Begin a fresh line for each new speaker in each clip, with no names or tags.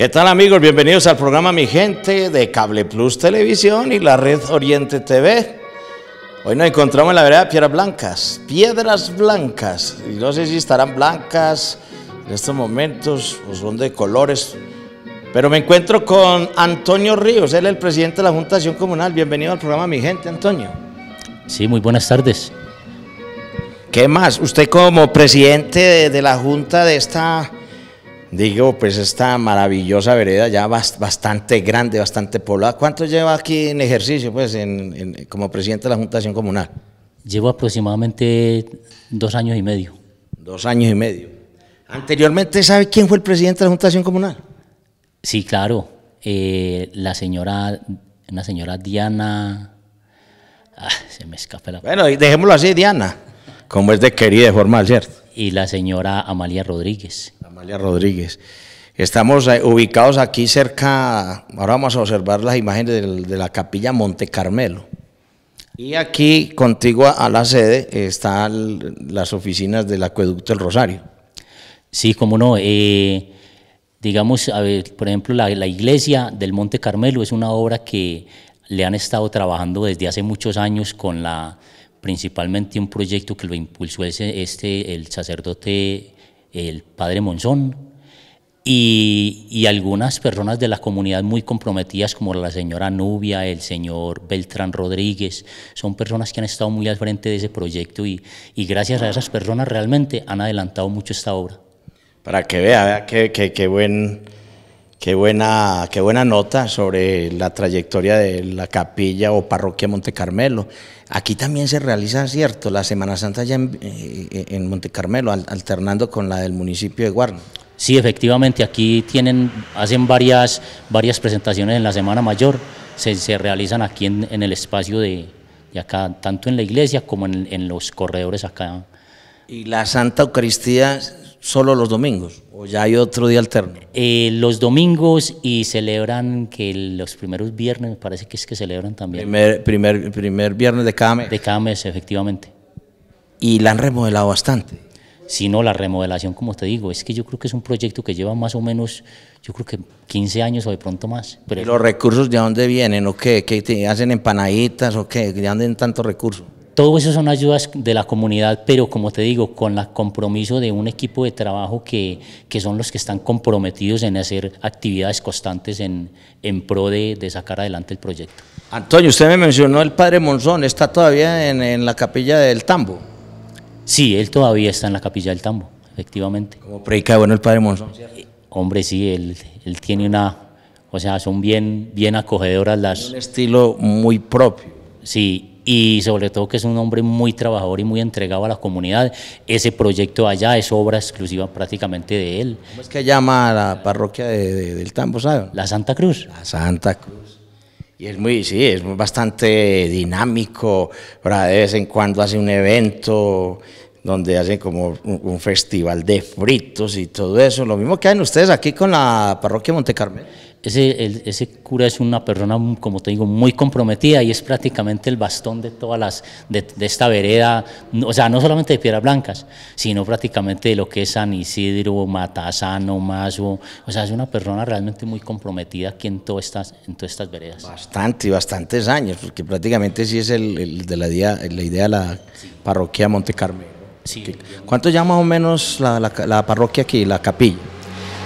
¿Qué tal amigos? Bienvenidos al programa Mi Gente de Cable Plus Televisión y la red Oriente TV. Hoy nos encontramos en la vereda Piedras Blancas. Piedras Blancas. no sé si estarán blancas en estos momentos o son de colores. Pero me encuentro con Antonio Ríos, él es el presidente de la Junta de Comunal. Bienvenido al programa Mi Gente, Antonio.
Sí, muy buenas tardes.
¿Qué más? Usted como presidente de la Junta de esta digo, pues esta maravillosa vereda ya bastante grande, bastante poblada. ¿Cuánto lleva aquí en ejercicio, pues, como presidente de la Juntación Comunal? Llevo
aproximadamente dos años y medio. Dos años y medio. Anteriormente, ¿sabe quién fue el presidente de la Juntación Comunal? Sí, claro. Eh, la señora, una señora Diana. Ah, se me escapa la. Bueno, dejémoslo
así, Diana.
Como es de querida y formal, ¿cierto? Y la señora Amalia Rodríguez.
Rodríguez. Estamos eh, ubicados aquí cerca, ahora vamos a observar las imágenes de la capilla Monte Carmelo. Y aquí, contigua a la
sede, están las oficinas del Acueducto del Rosario. Sí, cómo no. Eh, digamos, por ejemplo, la, iglesia del Monte Carmelo es una obra que le han estado trabajando desde hace muchos años con la principalmente un proyecto que lo impulsó este, el sacerdote el padre Monzón, y, algunas personas de la comunidad muy comprometidas, como la señora Nubia, el señor Beltrán Rodríguez, son personas que han estado muy al frente de ese proyecto y, gracias a esas personas realmente han adelantado mucho esta obra. Para que vea, vea qué, qué, qué buen Qué buena, qué buena nota sobre la
trayectoria de la capilla o parroquia Monte Carmelo. Aquí también se realiza, cierto,
la Semana Santa ya en, eh, Monte Carmelo, alternando con la del municipio de Guarno. Sí, efectivamente, aquí tienen, hacen varias, varias presentaciones en la Semana Mayor, se, realizan aquí en, el espacio de, acá, tanto en la iglesia como en, en los corredores acá. Y la Santa Eucaristía solo los domingos o ya hay otro día alterno? Eh, los domingos y celebran que los primeros viernes, parece que es que celebran también. Primer, primer, viernes de cada mes. De cada mes, efectivamente. Y la han remodelado bastante. Si no, la remodelación, como te digo, es que yo creo que es un proyecto que lleva más o menos, yo creo que 15 años o de pronto más. Pero ¿Los recursos de dónde vienen o qué? ¿Qué te hacen empanaditas o qué? ¿De dónde vienen tantos recursos? Todo eso son ayudas de la comunidad, pero como te digo, con el compromiso de un equipo de trabajo que, son los que están comprometidos en hacer actividades constantes en, en pro de, sacar adelante el proyecto.
Antonio, usted me mencionó el padre Monzón, ¿está todavía en, la capilla del
Tambo? Sí, él todavía está en la capilla del Tambo, efectivamente. ¿Cómo predica bueno el padre Monzón. Eh, hombre, sí, él, tiene una, o sea, son bien, bien acogedoras las... Un estilo muy propio. Sí, y sobre todo que es un hombre muy trabajador y muy entregado a la comunidad. Ese proyecto allá es obra exclusiva prácticamente de él. ¿Cómo es que llama la parroquia del Tambo, La Santa Cruz.
La Santa Cruz. Y es muy, sí, es bastante dinámico, de vez en cuando hace un evento donde hacen como un, festival de fritos y todo eso,
lo mismo que hacen ustedes aquí con la parroquia Monte Carmelo. Ese, ese, cura es una persona, mm, como te digo, muy comprometida y es prácticamente el bastón de todas las, de, esta vereda, mm, o sea, no solamente de Piedras Blancas, sino prácticamente de lo que es San Isidro, Matasano, Mazo, o sea, es una persona realmente muy comprometida aquí en todas estas, en todas estas veredas.
Bastante, bastantes años, porque prácticamente sí es el, de la, idea, la idea de la
parroquia Monte Carmelo. Sí. ¿Cuánto llama más o menos la, la, la parroquia aquí, la capilla?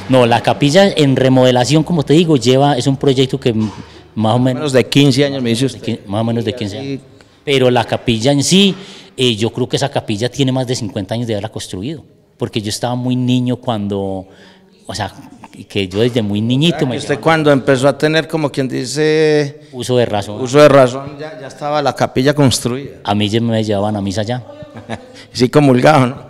No, la capilla en remodelación, como te digo, lleva, es un proyecto que más o menos... menos de 15 años, me dice más o menos de 15 años. Pero la capilla en sí, eh, yo creo que esa capilla tiene más de 50 años de haberla construido, porque yo estaba muy niño cuando, o sea, que yo desde muy niñito me... ¿Usted cuando empezó a tener, como quien dice... Uso de razón. Uso de razón, ya, ya estaba la capilla construida. A mí ya me llevaban a misa ya. sí comulgado, ¿no?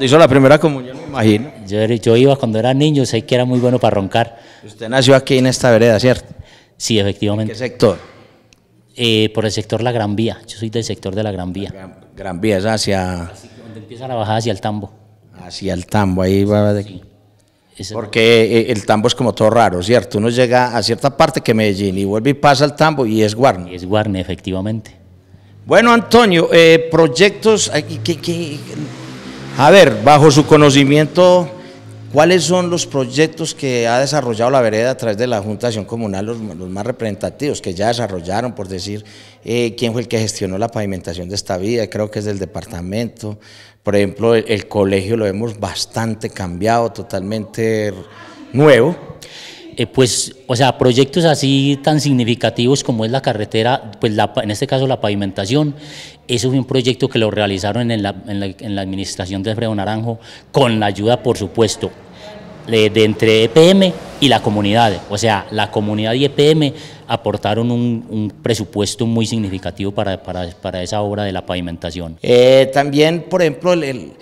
hizo la primera comunión, me imagino. Yo, iba cuando era niño, sé que era muy bueno para roncar. Usted nació aquí en esta vereda, ¿cierto? Sí, efectivamente. ¿En qué sector? Eh, por el sector La Gran Vía. Yo soy del sector de La Gran Vía. gran, Vía es hacia... Así, donde empieza la bajada hacia el Tambo.
Hacia el Tambo, ahí va... De... aquí. Porque eh, eh, el tambo es como todo raro, ¿cierto? Uno llega a cierta parte que Medellín y vuelve y pasa al tambo y es Guarne. es Guarne, efectivamente. Bueno, Antonio, proyectos, ¿qué, qué, a ver, bajo su conocimiento, ¿cuáles son los proyectos que ha desarrollado la vereda a través de la Junta Acción Comunal, los, más representativos que ya desarrollaron, por decir, eh, quién fue el que gestionó la pavimentación de esta vía? Creo que es del departamento. Por ejemplo, el, colegio lo vemos bastante cambiado,
totalmente nuevo. Eh, pues, o sea, proyectos así tan significativos como es la carretera, pues en este caso la pavimentación, eso fue un proyecto que lo realizaron en la, administración de Alfredo Naranjo, con la ayuda, por supuesto, de, entre EPM y la comunidad. O sea, la comunidad y EPM aportaron un, presupuesto muy significativo para, esa obra de la pavimentación.
Eh, también, por ejemplo, el,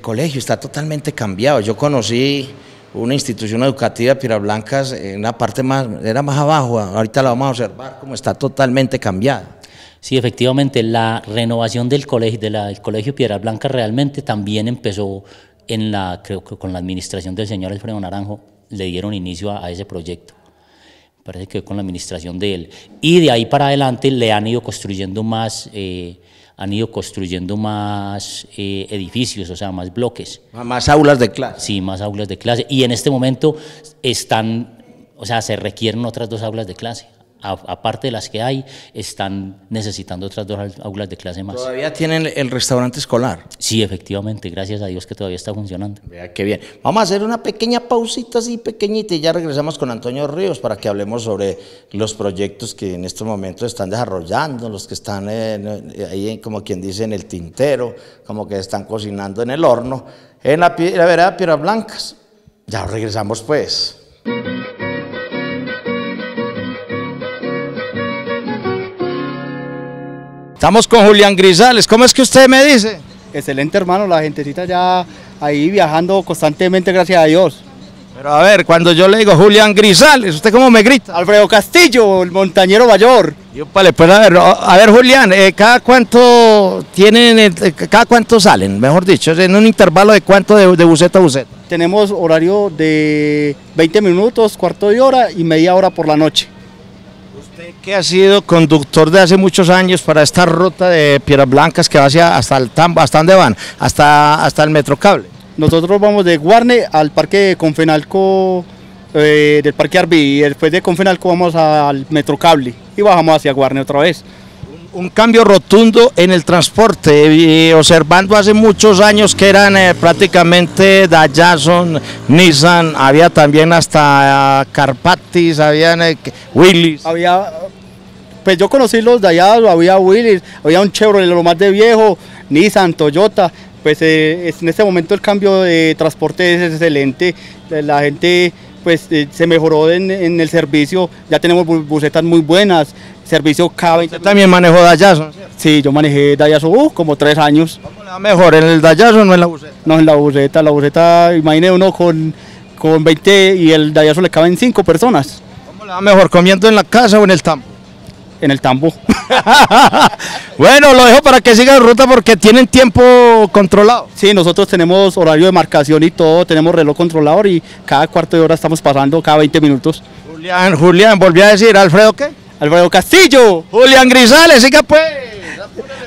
colegio está totalmente cambiado. Yo conocí una institución educativa Pirablancas en una parte más, era más abajo,
ahorita la vamos a observar como está totalmente cambiada. Sí, efectivamente, la renovación del colegio, de colegio Piedras Blancas realmente también empezó en la, creo que con la administración del señor Alfredo Naranjo le dieron inicio a, ese proyecto. Parece que con la administración de él. Y de ahí para adelante le han ido construyendo más, eh, han ido construyendo más eh, edificios, o sea, más bloques. Más aulas de clase. Sí, más aulas de clase. Y en este momento están, o sea, se requieren otras dos aulas de clase aparte de las que hay, están necesitando otras dos aulas de clase más. ¿Todavía tienen el restaurante escolar? Sí, efectivamente, gracias a Dios que todavía está funcionando. Vea, qué bien.
Vamos a hacer una pequeña pausita así pequeñita y ya regresamos con Antonio Ríos para que hablemos sobre los proyectos que en estos momentos están desarrollando, los que están eh, eh, ahí, como quien dice, en el tintero, como que están cocinando en el horno, en la, la vereda Piedras Blancas. Ya regresamos pues. Estamos con Julián Grisales, ¿cómo es que usted me dice?
Excelente hermano, la gentecita ya ahí viajando constantemente, gracias a Dios. Pero a ver,
cuando yo le digo Julián Grisales,
¿usted cómo me grita? Alfredo
Castillo, el montañero mayor. pues a ver, Julián, eh, ¿cada cuánto tienen, eh, cada cuánto salen, mejor dicho, en un intervalo de cuánto de, de, buceta a buceta?
Tenemos horario de 20 minutos, cuarto de hora y media hora por la noche
que ha sido conductor de hace muchos años para esta ruta de Piedras Blancas que va hacia hasta el tan ¿hasta van? Hasta, hasta el Metrocable. Nosotros vamos de Guarne
al parque Confenalco, eh, del parque Arbi, y después de Confenalco vamos al Metrocable y bajamos hacia Guarne otra vez
un cambio rotundo en el transporte, y observando hace muchos años que eran eh, prácticamente Dayazon, Nissan, había también hasta ah, Carpatis, había Willis. Eh, Willys. Había, pues yo conocí los Dayazon, había Willis, había un Chevrolet, lo más de
viejo, Nissan, Toyota, pues eh, en este momento el cambio de transporte es excelente, la gente pues se mejoró en, en, el servicio, ya tenemos busetas muy buenas, servicio K20. ¿Usted también manejó Dayaso? Sí, yo manejé Dayaso uh, como tres años. ¿Cómo le va mejor, en el Dayaso o no en la buceta? No, en la buceta. La buceta, imagínese uno con, con 20 y el Dayaso le caben 5 personas. ¿Cómo le va mejor, comiendo en la casa o en el tambo? En el tambo. bueno, lo dejo para que siga ruta porque tienen tiempo controlado. Sí, nosotros tenemos horario de marcación y todo, tenemos reloj controlador y cada cuarto de hora estamos pasando, cada 20 minutos. Julián, Julián, volví a decir,
Alfredo, ¿qué? Alfredo Castillo, Julián Grisales, siga pues.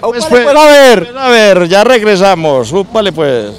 Pues, pues, pues, a ver, pues, a ver, ya regresamos. Úpale pues.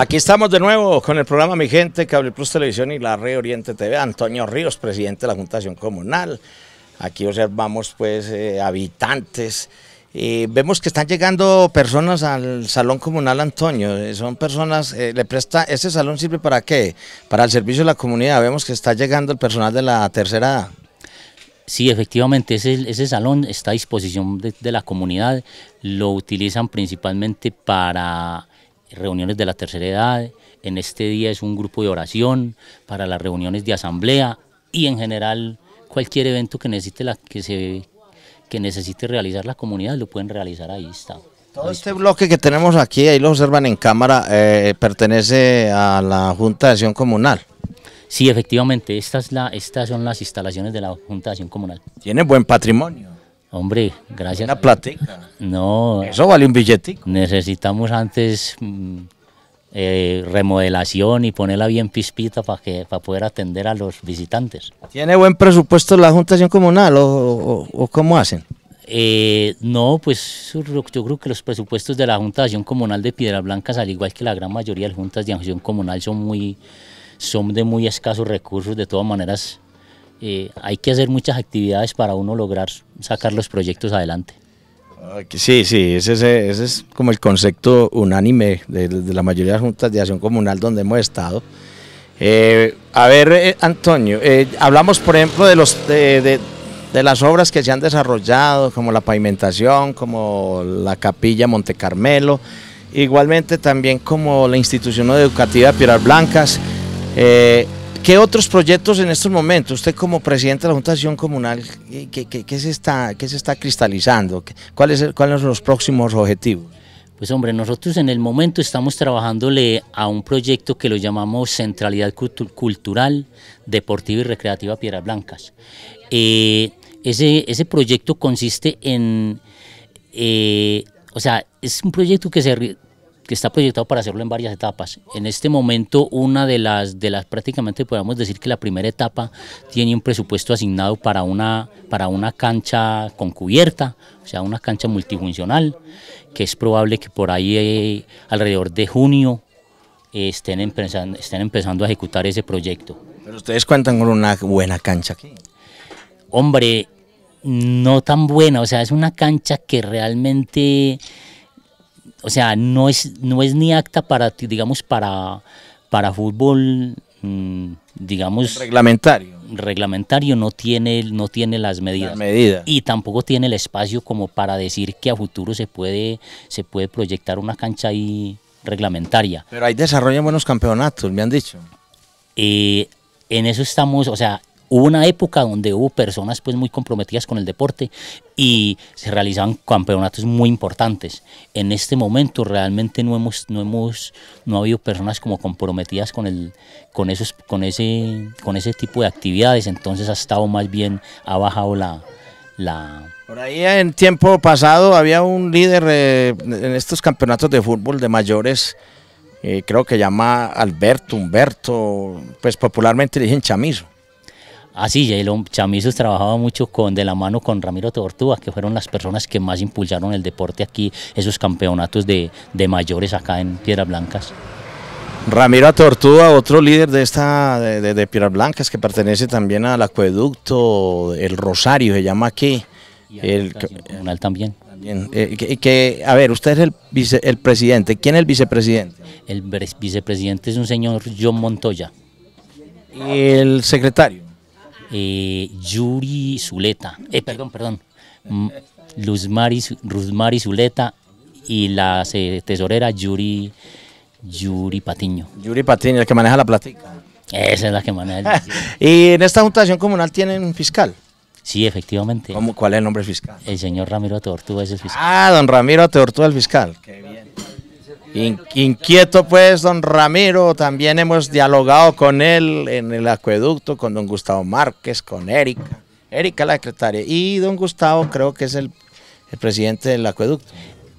Aquí estamos de nuevo con el programa Mi Gente, Cable Plus Televisión y la Red Oriente TV. Antonio Ríos, presidente de la Juntación Comunal. Aquí observamos pues eh, habitantes. Eh, vemos que están llegando personas al Salón Comunal Antonio. Eh, son personas, le presta, ese salón sirve para qué? Para el servicio de la comunidad. Vemos que está llegando el
personal de la tercera Sí, efectivamente, ese, salón está a disposición de la comunidad. Lo utilizan principalmente para reuniones de la tercera edad, en este día es un grupo de oración para las reuniones de asamblea y en general cualquier evento que necesite la que se que necesite realizar la comunidad lo pueden realizar ahí está.
Todo este bloque que tenemos aquí, ahí lo observan en cámara, eh, pertenece a la Junta de Acción Comunal.
Sí, efectivamente, es la, estas son las instalaciones de la Junta de Acción Comunal. Tiene buen patrimonio. Hombre, gracias. Una platica. No. Eso vale un billete. Necesitamos antes mm, eh, remodelación y ponerla bien pispita para que para poder atender a los visitantes.
¿Tiene buen presupuesto la Juntación Comunal o, cómo hacen?
Eh, no, pues yo creo que los presupuestos de la Juntación Comunal de Piedras Blancas, al igual que la gran mayoría de las juntas de acción comunal, son, muy, son de muy escasos recursos. De todas maneras, eh, hay que hacer muchas actividades para uno lograr sacar los proyectos adelante.
Sí, sí, ese, es como el concepto unánime de, la mayoría de las juntas de acción comunal donde hemos estado. Eh, a ver, eh, Antonio, hablamos por ejemplo de, los, de, las obras que se han desarrollado, como la pavimentación, como la capilla Monte Carmelo, igualmente también como la institución educativa Piedras Blancas. ¿Qué otros proyectos en estos momentos? Usted como presidente de la Junta de Acción Comunal, ¿qué, se, está, qué se está cristalizando?
¿Cuáles son los próximos objetivos? Pues hombre, nosotros en el momento estamos trabajándole a un proyecto que lo llamamos Centralidad Cultural, Deportiva y Recreativa Piedras Blancas. Eh, ese, ese proyecto consiste en, eh, o sea, es un proyecto que se que está proyectado para hacerlo en varias etapas. En este momento, una de las, de las prácticamente podemos decir que la primera etapa tiene un presupuesto asignado para una, para una cancha con cubierta, o sea, una cancha multifuncional, que es probable que por ahí eh, alrededor de junio eh, estén, empezando, estén empezando a ejecutar ese proyecto. Pero ustedes cuentan con una buena cancha aquí. Hombre, no tan buena, o sea, es una cancha que realmente o sea, no es, no es ni acta para, digamos, para, para fútbol, mm, digamos... Reglamentario. Reglamentario no tiene, no tiene las medidas. Y tampoco tiene el espacio como para decir que a futuro se puede, se puede proyectar una cancha ahí reglamentaria. Pero ahí desarrollan buenos campeonatos, me han dicho. y eh, en eso estamos, o sea, hubo una época donde hubo personas pues muy comprometidas con el deporte y se realizaban campeonatos muy importantes. En este momento realmente no hemos no hemos no ha habido personas como comprometidas con el con esos con ese con ese tipo de actividades, entonces ha estado más bien ha bajado la la por ahí en
tiempo pasado había un líder eh, en estos campeonatos de fútbol de mayores
eh, creo que llama Alberto, Humberto, pues popularmente le dicen chamizo. Así, ah, Jaylon chamisos trabajaba mucho con de la mano con Ramiro Tortúa, que fueron las personas que más impulsaron el deporte aquí, esos campeonatos de, mayores acá en Piedras Blancas.
Ramiro Tortúa, otro líder de esta de, Piedras Blancas, que pertenece también al acueducto, el Rosario se llama aquí. el, tribunal también.
Eh, que, a ver, usted es el, el presidente. ¿Quién es el vicepresidente? El vicepresidente es un señor John Montoya. ¿Y el secretario? eh, Yuri Zuleta, eh, perdón, perdón, Luzmari, Zuleta y la tesorera Yuri, Yuri Patiño. Yuri Patiño, el que maneja la plática. Esa es la que maneja. ¿Y en esta juntación comunal tienen un fiscal? Sí, efectivamente. ¿Cómo, ¿Cuál es el nombre fiscal? El señor Ramiro Tortúa
es el fiscal. Ah, don Ramiro Tortúa el fiscal. Qué bien inquieto pues don Ramiro, también hemos dialogado con él en el acueducto, con don Gustavo
Márquez, con Erika, Erika la secretaria, y don Gustavo creo que es el, presidente del acueducto.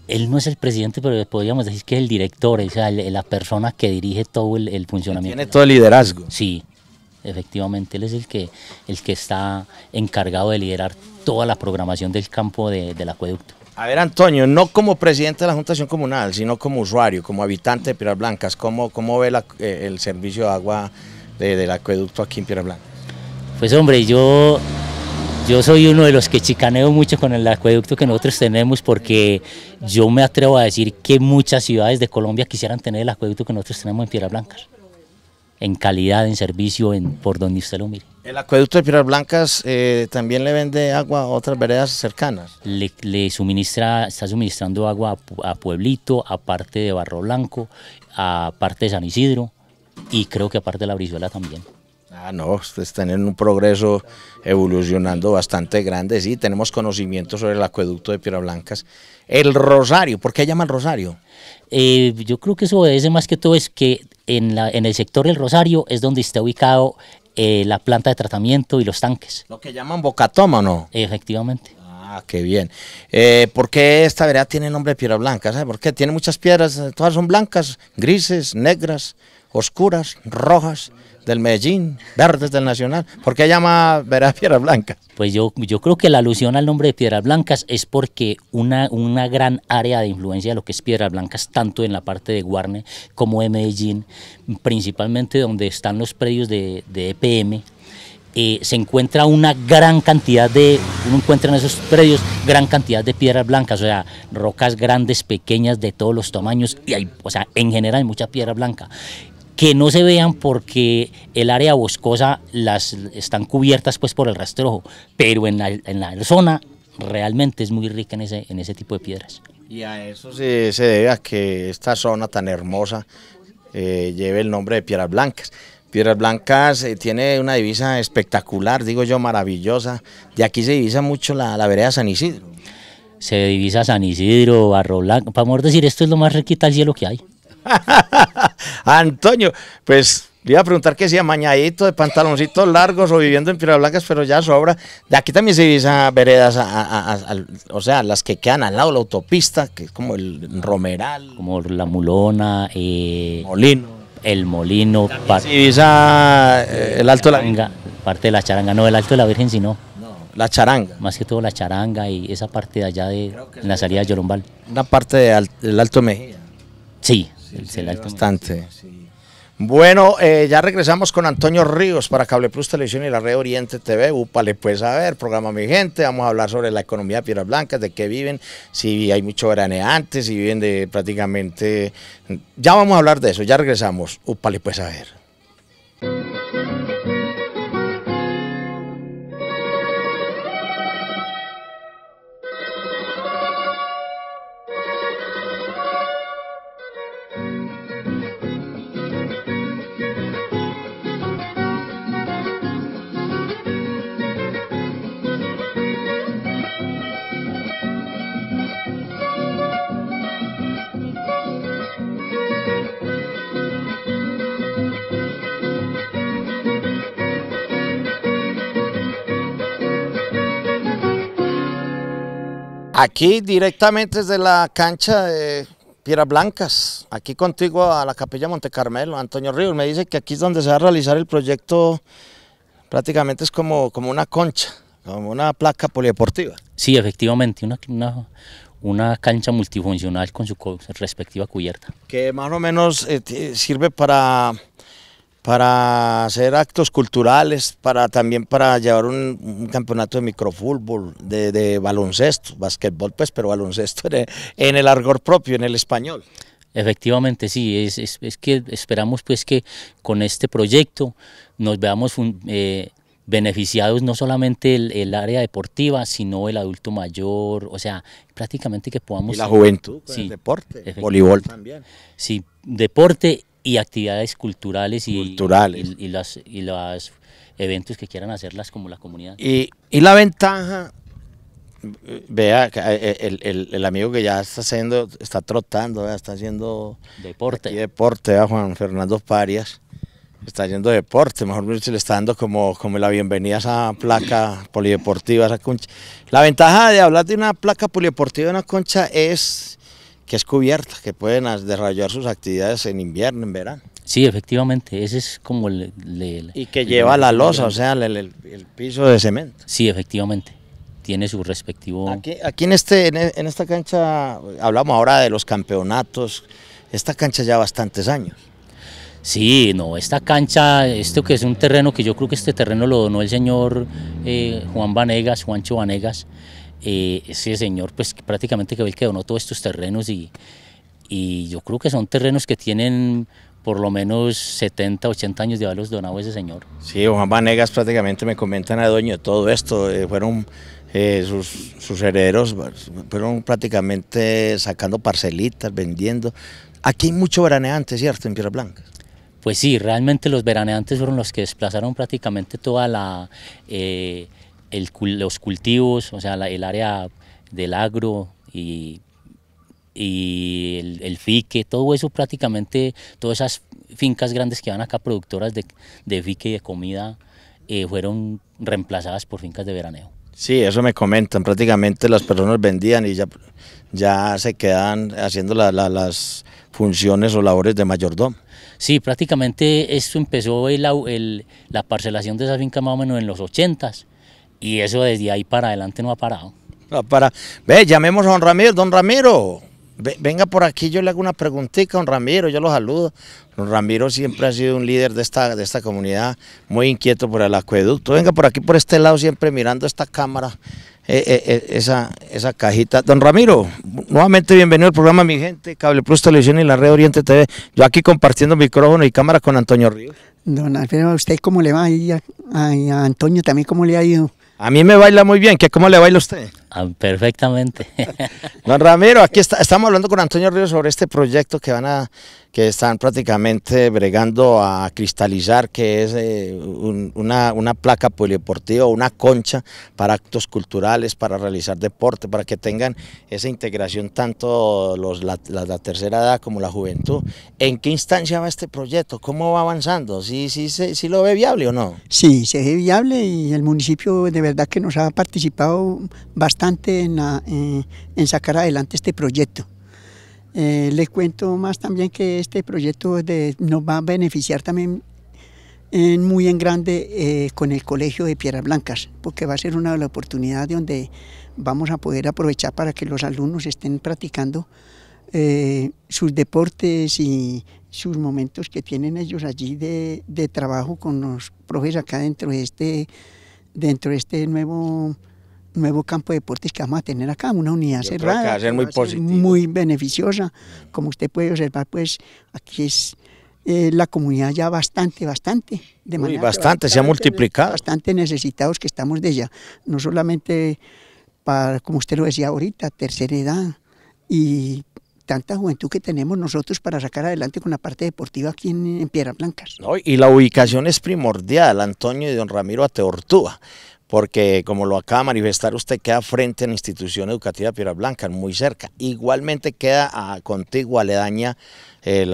Él no es el presidente, pero podríamos decir que es el director, o sea, la persona que dirige todo el, funcionamiento. Tiene todo el liderazgo. Sí, efectivamente, él es el que, el que está encargado de liderar toda la programación del campo del acueducto.
A ver, Antonio, no como presidente de la Juntación Comunal, sino como usuario, como habitante de Piedras Blancas,
¿cómo, cómo ve eh, el servicio de
agua del acueducto aquí en Piedras Blancas?
Pues hombre, yo, yo soy uno de los que chicaneo mucho con el acueducto que nosotros tenemos porque yo me atrevo a decir que muchas ciudades de Colombia quisieran tener el acueducto que nosotros tenemos en Piedras Blancas, en calidad, en servicio, en, por donde usted lo mire. El acueducto de Piedras Blancas eh, también le vende agua a otras veredas cercanas. Le, suministra, está suministrando agua a, Pueblito, a parte de Barro Blanco, a parte de San Isidro y creo que a parte de la Brizuela también.
Ah, no, ustedes tienen un progreso evolucionando bastante grande, sí, tenemos conocimiento sobre el acueducto de Piedras
Blancas. El Rosario, ¿por qué llaman Rosario? Eh, yo creo que eso obedece más que todo es que en, en el sector del Rosario es donde está ubicado eh, la planta de tratamiento y los tanques. Lo que llaman bocatoma, ¿no? Efectivamente. Ah, qué bien. Eh,
¿Por qué esta vereda tiene nombre de piedra blanca? ¿Sabe por qué? Tiene muchas piedras, todas son blancas, grises,
negras, oscuras, rojas del Medellín, verdes del Nacional. ¿Por qué llama Verás Piedras Blancas? Pues yo, yo creo que la alusión al nombre de Piedras Blancas es porque una, una gran área de influencia de lo que es Piedras Blancas, tanto en la parte de Guarne como de Medellín, principalmente donde están los predios de, de EPM, eh, se encuentra una gran cantidad de, uno encuentra en esos predios gran cantidad de piedras blancas, o sea, rocas grandes, pequeñas, de todos los tamaños, y hay, o sea, en general hay mucha piedra blanca que no se vean porque el área boscosa las están cubiertas pues por el rastrojo, pero en la, zona realmente es muy rica en ese, en ese tipo de piedras.
Y a eso se, se debe a que esta zona tan hermosa eh, lleve el nombre de Piedras Blancas. Piedras Blancas eh, tiene una divisa espectacular,
digo yo, maravillosa. De aquí se divisa mucho la, vereda San Isidro. Se divisa San Isidro, Barro Blanco. Para amor decir, esto es lo más riquita al cielo que hay. Antonio, pues le iba a preguntar que si mañadito de pantaloncitos largos o viviendo
en Piedras pero ya sobra. De aquí también se divisa ah, veredas, o sea, las que quedan al lado de la autopista, que es como el Romeral.
Como la Mulona, eh, Molino. El Molino. Se eh, el Alto de Parte de la Charanga, no, el Alto de la Virgen, sino. La charanga. Más que todo la charanga y esa parte de allá de la salida de Yorombal. Una parte del de Alto Mejía. Sí, constante.
Bueno, eh, ya regresamos con Antonio Ríos para Cable Plus Televisión y la Red Oriente TV. Upa, pues a ver, programa Mi Gente. Vamos a hablar sobre la economía de Piedras Blancas, de qué viven, si hay mucho veraneante, si viven de prácticamente. Ya vamos a hablar de eso, ya regresamos. Upa, pues a ver. Aquí directamente desde la cancha de Piedras Blancas, aquí contigo a la Capilla Monte Carmelo, Antonio Ríos me dice que aquí es donde se va a realizar el proyecto, prácticamente es como, como una concha,
como una placa polideportiva. Sí, efectivamente, una, una, cancha multifuncional con su respectiva cubierta.
Que más o menos eh, sirve para para hacer actos culturales, para también para llevar un, campeonato de microfútbol, de, baloncesto, basquetbol pues, pero
baloncesto en el, argor propio, en el español. Efectivamente, sí, es, que esperamos pues que con este proyecto nos veamos eh, beneficiados no solamente el, área deportiva, sino el adulto mayor, o sea, prácticamente que podamos... la juventud, sí, el deporte, voleibol también. Sí, deporte y actividades culturales y, culturales. y, las, los eventos que quieran hacerlas como la comunidad. Y,
la ventaja,
vea, eh, eh,
el, el, amigo que ya está haciendo, está trotando, está haciendo deporte, deporte Juan Fernando Parias, está haciendo deporte, mejor dicho le está dando como, como la bienvenida a esa placa polideportiva, esa concha. La ventaja de hablar de una placa polideportiva una concha es que es cubierta, que pueden desarrollar sus actividades en invierno, en
verano. Sí, efectivamente, ese es como el... y que lleva la losa, o sea,
el, piso de cemento.
Sí, efectivamente, tiene su respectivo...
Aquí, en, este, en
esta cancha, hablamos ahora de los campeonatos, esta cancha ya bastantes años. Sí, no, esta cancha, esto que es un terreno que yo creo que este terreno lo donó el señor eh, Juan Vanegas, Juancho Vanegas, eh, ese señor, pues prácticamente que él que donó todos estos terrenos y, y yo creo que son terrenos que tienen por lo menos 70, 80 años de haberlos donado ese señor. Sí, Juan Vanegas prácticamente me
comentan a dueño de todo esto, eh, fueron eh, sus, sus, herederos, pues, fueron prácticamente sacando parcelitas, vendiendo. Aquí hay mucho veraneante, ¿cierto?, en Piedras
Blancas. Pues sí, realmente los veraneantes fueron los que desplazaron prácticamente toda la los cultivos, o sea, el área del agro y, el, fique, todo eso prácticamente, todas esas fincas grandes que van acá productoras de, fique y de comida, eh, fueron reemplazadas por fincas de veraneo.
Sí, eso me comentan, prácticamente las personas vendían y ya,
ya se quedan haciendo las funciones o labores de mayordomo. Sí, prácticamente esto empezó la parcelación de esa finca más o menos en los 80s y eso desde ahí para adelante no ha parado.
No, para, ve, llamemos a don Ramiro, don Ramiro, venga por aquí, yo le hago una preguntita a don Ramiro, yo lo saludo. Don Ramiro siempre ha sido un líder de esta, de esta comunidad, muy inquieto por el acueducto. Venga por aquí, por este lado, siempre mirando esta cámara, eh, eh, eh, esa, esa cajita. Don Ramiro, nuevamente bienvenido al programa Mi Gente, Cable Plus Televisión y la Red Oriente TV. Yo aquí compartiendo micrófono y cámara con Antonio Ríos.
Don Alfredo, usted cómo le va? Y a, a Antonio también, ¿cómo le ha ido?
A mí me baila muy bien, ¿qué, ¿cómo le baila usted?
Ah, perfectamente.
Don Ramiro, aquí está, estamos hablando con Antonio Ríos sobre este proyecto que van a que están prácticamente bregando a cristalizar, que es eh, una, una, placa polideportiva, una concha para actos culturales, para realizar deporte, para que tengan esa integración tanto los, la, tercera edad como la juventud. ¿En qué instancia va este proyecto? ¿Cómo va avanzando? ¿Sí, sí, sí, lo ve viable o no?
Sí, se ve viable y el municipio de verdad que nos ha participado bastante en, eh, en sacar adelante este proyecto. Eh, les cuento más también que este proyecto nos va a beneficiar también muy en grande eh, con el Colegio de Piedras Blancas, porque va a ser una de las oportunidades donde vamos a poder aprovechar para que los alumnos estén practicando eh, sus deportes y sus momentos que tienen ellos allí de, trabajo con los profes acá dentro de este, dentro de este nuevo nuevo campo de deportes que vamos a tener acá, una unidad cerrada. muy Muy beneficiosa. Como usted puede observar, pues aquí es eh, la comunidad ya bastante, bastante. De manera bastante, bastante, se ha multiplicado. Bastante necesitados que estamos de ella. No solamente para, como usted lo decía ahorita, tercera edad y tanta juventud que tenemos nosotros para sacar adelante con la parte deportiva aquí en, Piedra Piedras Blancas.
y la ubicación es primordial, Antonio y don Ramiro Ateortúa, porque como lo acaba de manifestar usted, queda frente a la institución educativa Piedra Blanca, muy cerca. Igualmente queda a, ah, contigua, aledaña eh,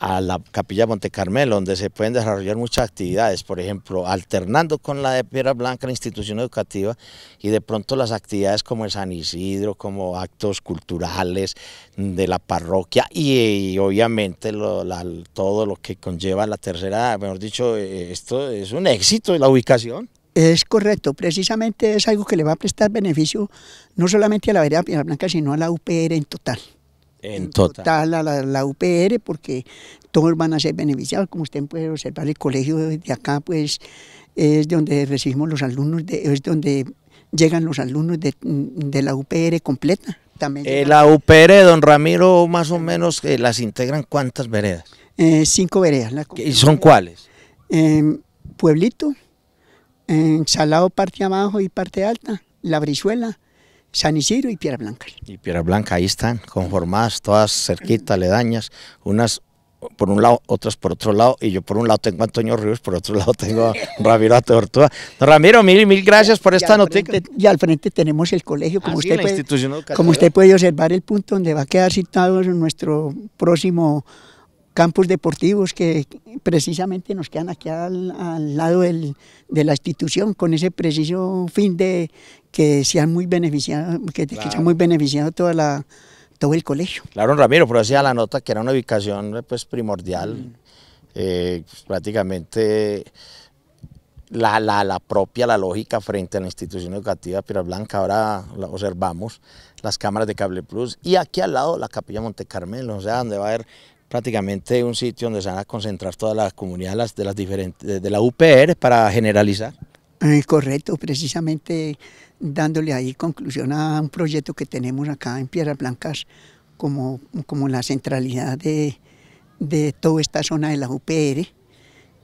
a la capilla Monte Carmelo, donde se pueden desarrollar muchas actividades, por ejemplo, alternando con la de Piedra Blanca, la institución educativa, y de pronto las actividades como el San Isidro, como actos culturales de la parroquia y, obviamente todo lo que conlleva la tercera, mejor dicho, eh, esto es un éxito de la ubicación.
Es correcto, precisamente es algo que le va a prestar beneficio no solamente a la vereda Blanca, sino a la UPR en total.
En, total.
a la, UPR, porque todos van a ser beneficiados. Como usted puede observar, el colegio de acá, pues, es donde recibimos los alumnos, de, es donde llegan los alumnos de, la UPR completa. También eh, la UPR, don Ramiro, más o menos, eh, ¿las integran cuántas veredas? Eh, cinco veredas. ¿Y son cuáles? Pueblito, en Salado parte abajo y parte alta, La Brisuela, San Isidro y Piedra Blanca.
Y Piedra Blanca, ahí están, conformadas, todas cerquita, aledañas, unas por un lado, otras por otro lado, y yo por un lado tengo a Antonio Ríos, por otro lado tengo a Ramiro Atortúa.
Ramiro, mil mil gracias por esta noticia. Y al frente tenemos el colegio, como, ah, usted, como usted puede observar el punto donde va a quedar citado nuestro próximo campos deportivos que precisamente nos quedan aquí al, lado de la institución con ese preciso fin de que sean muy beneficiado que, muy beneficiado toda la todo el colegio.
Claro, Ramiro, pero hacía la nota que era una ubicación pues primordial, mm. eh, pues, prácticamente la, propia, la lógica frente a la institución educativa Pira Blanca, ahora observamos las cámaras de Cable Plus y aquí al lado la capilla Monte Carmelo, o sea, donde va a haber prácticamente un sitio donde se van a concentrar todas las comunidades de las diferentes de la UPR para generalizar.
Eh, correcto, precisamente dándole ahí conclusión a un proyecto que tenemos acá en Piedras Blancas como, como la centralidad de, de toda esta zona de la UPR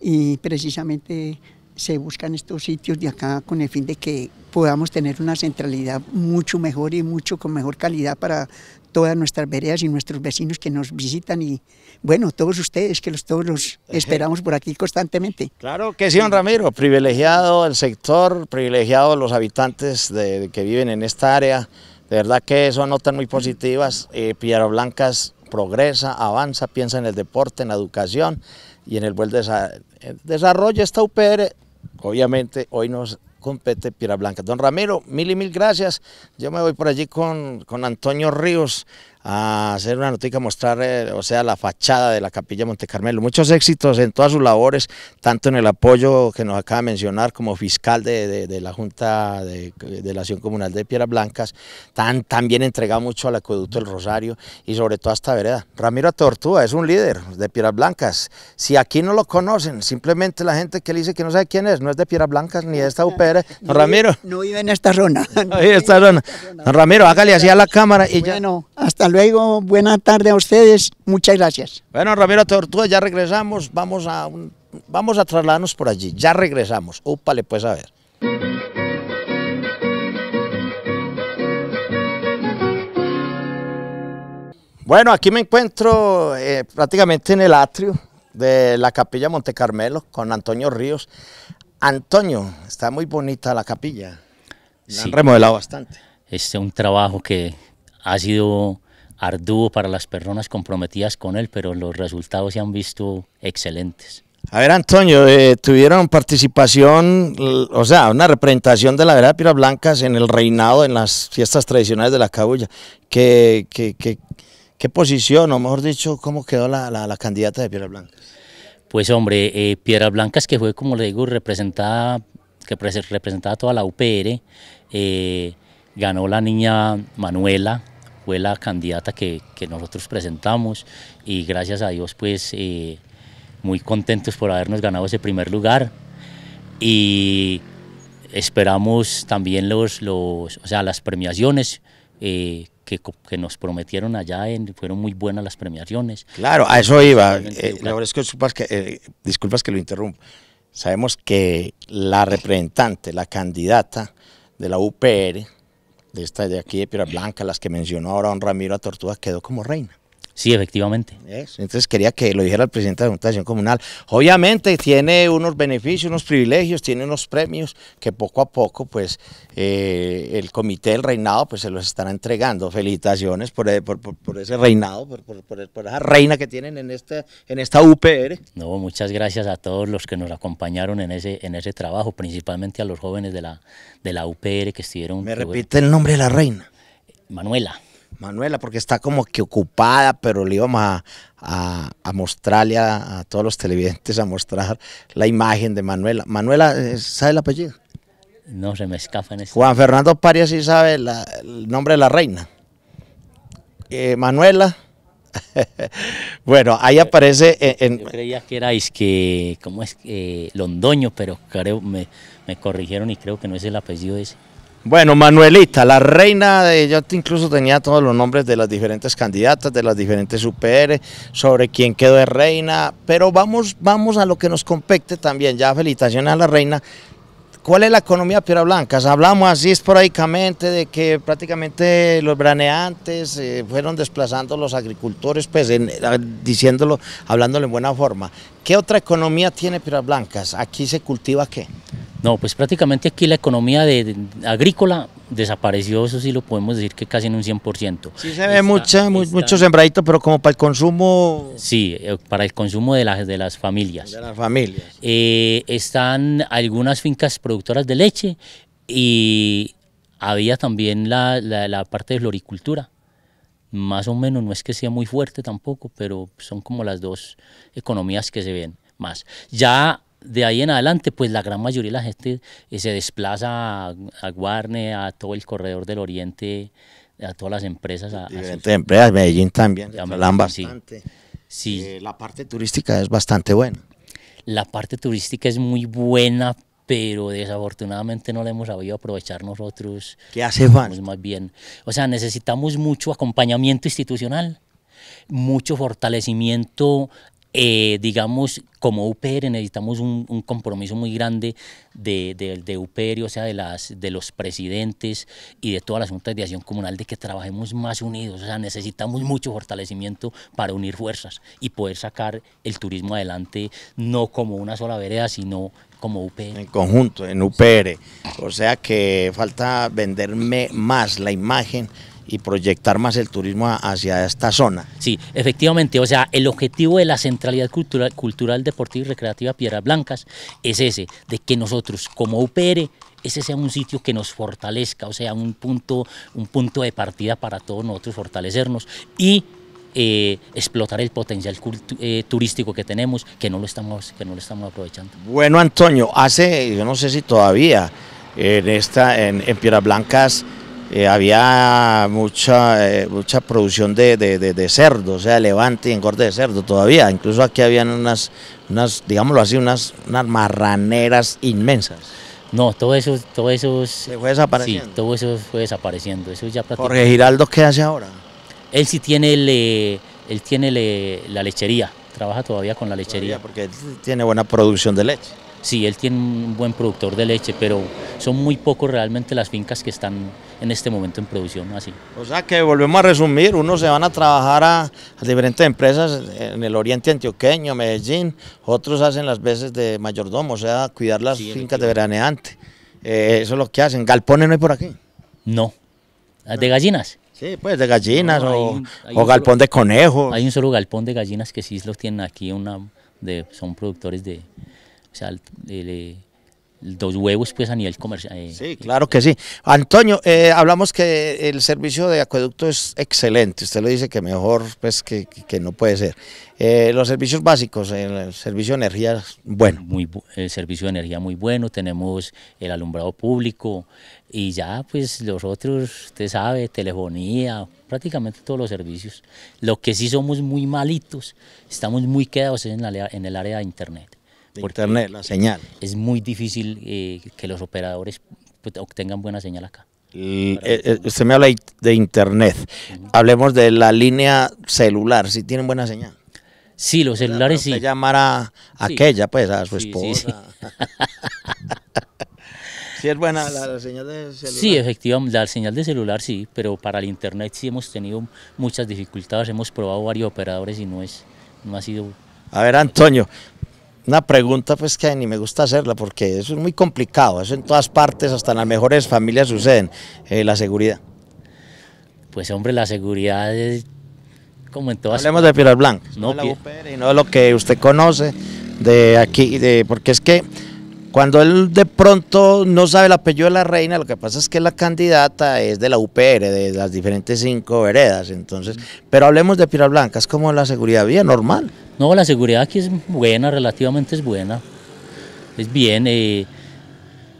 y precisamente se buscan estos sitios de acá con el fin de que podamos tener una centralidad mucho mejor y mucho con mejor calidad para todas nuestras veredas y nuestros vecinos que nos visitan y bueno, todos ustedes que los, todos los esperamos por aquí constantemente.
Claro que sí, don Ramiro, privilegiado el sector, privilegiado los habitantes que viven en esta área, de verdad que son notas muy positivas, eh, Blancas progresa, avanza, piensa en el deporte, en la educación y en el buen eh, desarrollo. Esta UPR obviamente hoy nos con Pete Blanca, Don Ramiro, mil y mil gracias. Yo me voy por allí con, con Antonio Ríos a hacer una noticia, mostrar, eh, o sea, la fachada de la Capilla Monte Carmelo. Muchos éxitos en todas sus labores, tanto en el apoyo que nos acaba de mencionar como fiscal de, la Junta de, la Acción Comunal de Piedras Blancas, tan, también entregado mucho al Acueducto del Rosario y sobre todo a esta vereda. Ramiro Tortúa es un líder de Piedras Blancas. Si aquí no lo conocen, simplemente la gente que le dice que no sabe quién es, no es de Piedras Blancas ni de esta
UPR. no Ramiro. no
vive en esta zona. No vive en esta zona. Ramiro, hágale así a la cámara y
bueno, no hasta luego, buena tarde a ustedes, muchas gracias.
Bueno, Ramiro Tortuga, ya regresamos, vamos a, vamos a trasladarnos por allí, ya regresamos, úpale pues a ver. Bueno, aquí me encuentro eh, prácticamente en el atrio de la capilla Monte Carmelo con Antonio Ríos. Antonio, está muy bonita la capilla.
La han remodelado bastante. Este es un trabajo que ha sido arduo para las personas comprometidas con él, pero los resultados se han visto excelentes. A ver, Antonio, eh, tuvieron participación, o sea,
una representación de la verdad de Blancas en el reinado, en las fiestas tradicionales de la cabulla. ¿Qué, posición, o mejor dicho, cómo quedó la, candidata de Piedras Blancas?
Pues hombre, eh, Piedras Blancas que fue, como le digo, representada, que representaba toda la UPR, eh, ganó la niña Manuela, fue la candidata que, nosotros presentamos y gracias a Dios pues eh, muy contentos por habernos ganado ese primer lugar y esperamos también los, los o sea, las premiaciones eh, que, que, nos prometieron allá, en, fueron muy buenas las premiaciones.
Claro, a eso iba. Eh, la es
que, disculpas que,
disculpas que lo interrumpo. Sabemos que la representante, la candidata de la UPR, de esta de aquí de Blanca Blanca, las que mencionó ahora don Ramiro a Tortuga, quedó como reina. Sí, efectivamente. Entonces quería que lo dijera el presidente de la Junta de Acción Comunal. Obviamente tiene unos beneficios, unos privilegios, tiene unos premios que poco a poco pues eh, el comité del reinado pues se los estará entregando. Felicitaciones
por, eh, ese reinado,
por, esa reina que tienen en esta, en esta UPR.
No, muchas gracias a todos los que nos acompañaron en ese, en ese trabajo, principalmente a los jóvenes de la, de la UPR que estuvieron... Me repite el nombre de la reina. Manuela.
Manuela porque está como que ocupada, pero le íbamos a, a, a mostrarle a, todos los televidentes, a mostrar la imagen de Manuela. Manuela, eh, ¿sabe el apellido?
No, se me escapa en
Juan Fernando Paria sí sabe el nombre de la reina. Eh, Manuela.
bueno, ahí aparece en, Yo creía que erais que, ¿cómo es? Eh, Londoño, pero creo, me, me corrigieron y creo que no es el apellido ese. Bueno, Manuelita, la reina de, yo incluso tenía
todos los nombres de las diferentes candidatas, de las diferentes UPR, sobre quién quedó de reina, pero vamos, vamos a lo que nos compete también, ya felicitaciones a la reina, ¿Cuál es la economía de Piedra Blancas? Hablamos así esporádicamente de que prácticamente los braneantes eh, fueron desplazando a los agricultores, pues diciéndolo, hablándolo en buena forma. ¿Qué otra economía tiene Piedra Blancas? ¿Aquí se cultiva qué?
No, pues prácticamente aquí la economía de agrícola desapareció, eso sí lo podemos decir que casi en un 100%. Sí se ve mucho mucho sembradito, pero como para el consumo... Sí, eh, para el consumo de, las de las familias. De las familias. Eh, están algunas fincas productoras de leche y había también la, la, la parte de floricultura más o menos, no es que sea muy fuerte tampoco, pero son como las dos economías que se ven más. Ya de ahí en adelante, pues la gran mayoría de la gente eh, se desplaza a, Guarne, a todo el corredor del Oriente, a todas las empresas. A, Diferentes
empresas, Medellín también, se bastante.
Sí. Eh, la parte
turística es bastante buena.
La parte turística es muy buena, pero desafortunadamente no la hemos sabido aprovechar nosotros. ¿Qué hace Juan? Más bien, o sea, necesitamos mucho acompañamiento institucional, mucho fortalecimiento eh, digamos, como UPR necesitamos un, compromiso muy grande de, UPR, o sea, de, las, de los presidentes y de todas las juntas de acción comunal, de que trabajemos más unidos, o sea, necesitamos mucho fortalecimiento para unir fuerzas y poder sacar el turismo adelante, no como una sola vereda, sino como UPR. En conjunto, en UPR.
O sea que falta venderme más la imagen y proyectar más
el turismo hacia esta zona. Sí, efectivamente, o sea, el objetivo de la Centralidad Cultural, Cultural Deportiva y Recreativa Piedras Blancas es ese, de que nosotros como UPR ese sea un sitio que nos fortalezca, o sea, un punto, un punto de partida para todos nosotros fortalecernos y eh, explotar el potencial eh, turístico que tenemos, que no, lo estamos, que no lo estamos aprovechando.
Bueno, Antonio, hace, yo no sé si todavía, en, esta, en Piedras Blancas eh, había mucha, eh, mucha producción de, cerdo, o sea, levante y engorde de cerdo todavía. Incluso aquí habían unas, unas digámoslo así, unas, unas
marraneras inmensas. No, todo eso, todo eso se fue desapareciendo. todo eso fue desapareciendo. Eso ya Jorge Giraldo, ¿qué hace ahora? Él sí tiene, eh, él tiene la lechería, trabaja todavía con la lechería. porque él tiene buena producción de leche. Sí, él tiene un buen productor de leche, pero son muy pocos realmente las fincas que están en este momento en producción así. O sea que volvemos a
resumir, unos se van a trabajar a, diferentes empresas en el oriente antioqueño, Medellín, otros hacen las veces de mayordomo, o sea, cuidar las fincas de veraneante. Eh, eso es lo que hacen. ¿Galpones no hay por aquí?
No. Ah, ¿De gallinas? Sí, pues de gallinas o, galpón de conejos. Hay un solo galpón de gallinas que sí los tienen aquí, una de, son productores de... O de los huevos pues a nivel comercial. Eh, sí, eh. claro que sí. Antonio, eh,
hablamos que
el servicio de acueducto es
excelente, usted lo dice que mejor pues que, no puede ser. los servicios básicos, el
servicio de energía, bueno. Muy, el servicio de energía muy bueno, tenemos el alumbrado público y ya pues los otros, usted sabe, telefonía, prácticamente todos los servicios. Lo que sí somos muy malitos, estamos muy quedados en, la, en el área de internet por internet, la señal. Es muy difícil eh, que los operadores pues, obtengan buena señal acá.
Eh, eh, usted me habla de internet. Hablemos de la línea celular, si tienen buena señal.
Sí, los celulares sí. llamar a aquella, pues, a su esposa. Sí, es buena la, señal de celular. Sí, efectivamente, la señal de celular sí, pero para el internet sí hemos tenido muchas dificultades, hemos probado varios operadores y no es, no ha sido. A ver, Antonio,
una pregunta pues que ni me gusta hacerla porque eso es muy complicado, eso en todas partes, hasta en las mejores familias suceden, eh, la seguridad. Pues hombre, la seguridad es como en todas... Hablemos de Pilar Blanc, no, de y no de lo que usted conoce de aquí, de, porque es que cuando él de pronto no sabe el apellido de la reina, lo que pasa es que la candidata es de la UPR, de las diferentes cinco veredas.
Entonces, pero hablemos de Pira Blanca, es como la seguridad? vía, normal. No, la seguridad aquí es buena, relativamente es buena. Es bien, eh,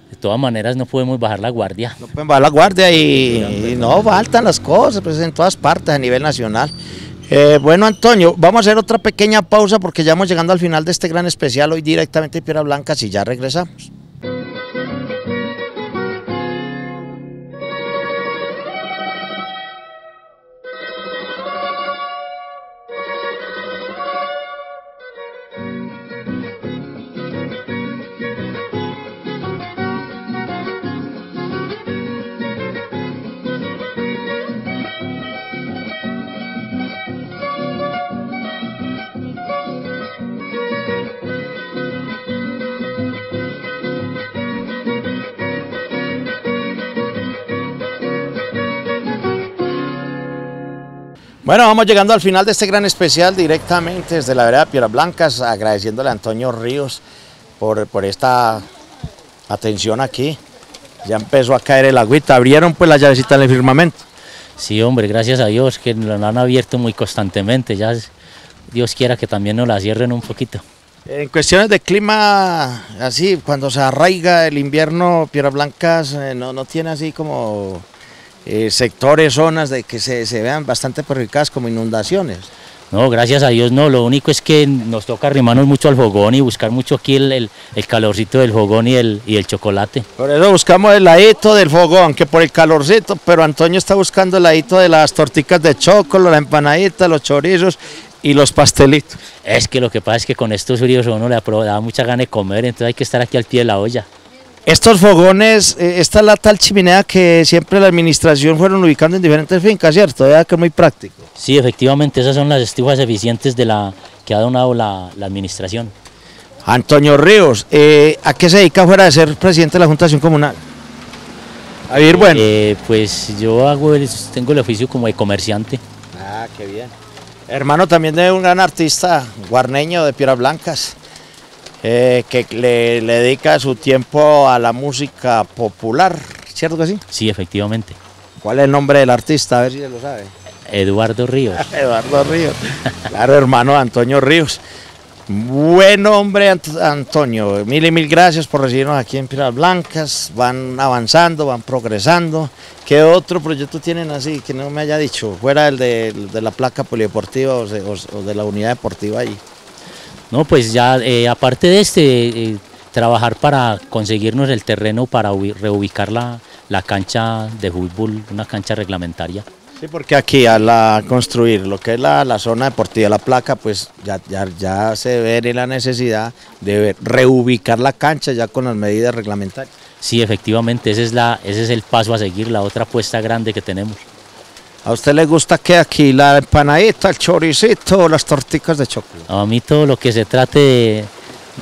de todas maneras no podemos bajar la guardia. No
pueden bajar la guardia y, y no faltan las cosas, pues en todas partes a nivel nacional. Eh, bueno, Antonio, vamos a hacer otra pequeña pausa porque ya vamos llegando al final de este gran especial hoy directamente de Piedra Blancas y ya regresamos. Bueno, vamos llegando al final de este gran especial directamente desde la vereda Piedras Blancas, agradeciéndole a Antonio Ríos por, por esta atención aquí.
Ya empezó a caer el agüita, abrieron pues la llavecita en el firmamento. Sí, hombre, gracias a Dios que nos han abierto muy constantemente, ya Dios quiera que también nos la cierren un poquito.
En cuestiones de clima, así, cuando se arraiga el invierno, Piedras Blancas eh, no tiene así como eh, sectores, zonas de que se, vean bastante perjudicadas como inundaciones.
No, gracias a Dios no, lo único es que nos toca arrimarnos mucho al fogón y buscar mucho aquí el, calorcito del fogón y el, y el, chocolate. Por eso
buscamos el ladito del fogón, que por el calorcito, pero Antonio está buscando el ladito de las torticas de
chocolate, la empanadita, los chorizos y los pastelitos. Es que lo que pasa es que con estos fríos uno le da mucha gana de comer, entonces hay que estar aquí al pie de la olla. Estos fogones,
eh, esta es la tal chimenea que siempre la administración fueron ubicando en diferentes fincas, ¿cierto? Ya que es muy
práctico. Sí, efectivamente, esas son las estufas eficientes de la que ha donado la, administración. Antonio Ríos, eh, ¿a qué se dedica fuera de ser presidente de la Juntación Comunal?
A vivir bueno. Eh, pues yo hago tengo el oficio como de comerciante.
Ah, qué bien.
Hermano también de un gran artista guarneño de Piedras Blancas. Eh, que le, dedica su tiempo a la música popular, ¿cierto que sí?
Sí, efectivamente.
¿Cuál es el nombre del artista? A ver si se lo sabe. Eduardo Ríos. Eduardo Ríos. Claro, hermano Antonio Ríos. Buen hombre, Antonio. Mil y mil gracias por recibirnos aquí en Piedras Blancas. Van avanzando, van progresando. ¿Qué otro proyecto tienen así que no me haya dicho? Fuera el de, la placa polideportiva o de, de la unidad deportiva allí.
No, pues ya eh, aparte de este, eh, trabajar para conseguirnos el terreno para reubicar la, cancha de fútbol, una cancha reglamentaria. Sí, porque aquí
al construir lo que es la, la, zona deportiva, de la placa, pues ya, ya, ya se ve la necesidad de reubicar la cancha ya con las medidas reglamentarias. Sí, efectivamente,
es, la, ese es el paso a seguir, la otra apuesta grande que tenemos. ¿A usted le gusta qué aquí? ¿La empanadita, el choricito, las torticas de chocolate? A mí todo lo que se trate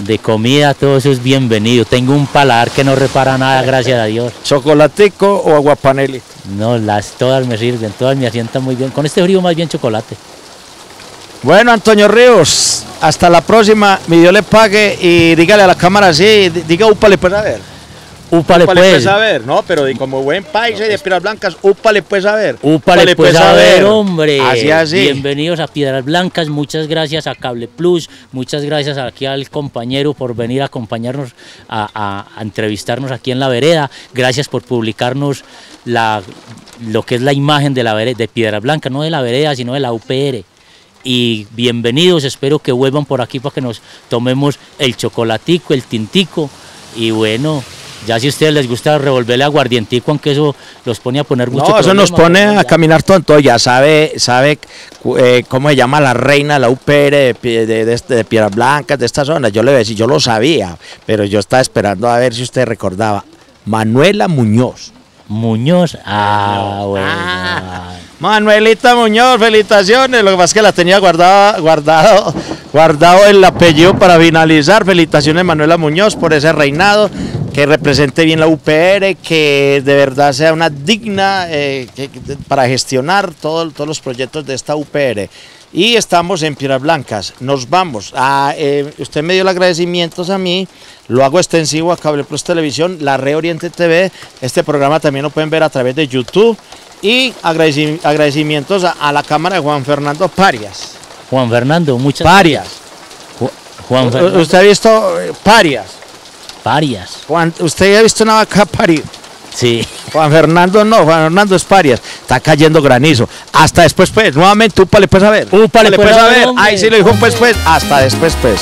de, comida, todo eso es bienvenido. Tengo un paladar que no repara nada, gracias a Dios. ¿Chocolatico o aguapanelito? No, las todas me sirven, todas me asientan muy bien. Con este frío más bien chocolate.
Bueno, Antonio Ríos, hasta la próxima. Mi Dios le pague y dígale a la cámara sí, diga úpale, pues a ver upa pues. pues a ver, no, pero como buen paisa de pues- Piedras Blancas, upa pues a saber, upa pues a ver, hombre. Así, así.
Bienvenidos a Piedras Blancas, muchas gracias a Cable Plus, muchas gracias aquí al compañero por venir a acompañarnos, a, entrevistarnos aquí en La Vereda, gracias por publicarnos lo que es la imagen de, de Piedras Blancas, no de La Vereda, sino de la UPR y bienvenidos, espero que vuelvan por aquí para que nos tomemos el chocolatico, el tintico y bueno, ya si a ustedes les gusta revolverle aguardientico, aunque eso los pone a poner mucho No, eso nos pone
a caminar tonto, ya sabe, sabe eh, cómo se llama la reina, la UPR de, este, de, Piedras Blancas, de esta zona. Yo le decía, yo lo sabía, pero yo estaba esperando a ver si usted recordaba. Manuela Muñoz. Muñoz, ah, bueno.
Ah.
Manuelita Muñoz, felicitaciones. Lo que pasa es que la tenía guardada, guardado, guardado el apellido para finalizar. Felicitaciones Manuela Muñoz por ese reinado que represente bien la UPR, que de verdad sea una digna eh, para gestionar todos los proyectos de esta UPR. Y estamos en Piedras Blancas, nos vamos. A, ah, eh, usted me dio los agradecimientos a mí, lo hago extensivo a Cable Plus Televisión, la Reoriente TV, este programa también lo pueden ver a través de YouTube. Y agradecimientos a, la cámara de Juan Fernando Parias.
Juan Fernando, muchas Parias. ¿Usted
ha visto eh, Parias? Parias. Juan, ¿Usted ha visto una vaca parir? Sí. Juan Fernando no, Juan Fernando es parias. Está cayendo granizo. Hasta después, pues. Nuevamente, úpale, pues a ver. Úpale, pues, pues, a ver. Ahí sí lo dijo, pues, pues. Hasta después, pues.